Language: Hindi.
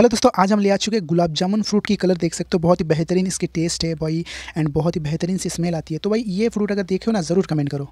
हेलो दोस्तों आज हम ले आ चुके हैं गुलाब जामुन फ्रूट की कलर देख सकते हो बहुत ही बेहतरीन इसकी टेस्ट है भाई एंड बहुत ही बेहतरीन सी स्मेल आती है तो भाई ये फ्रूट अगर देखे हो ना ज़रूर कमेंट करो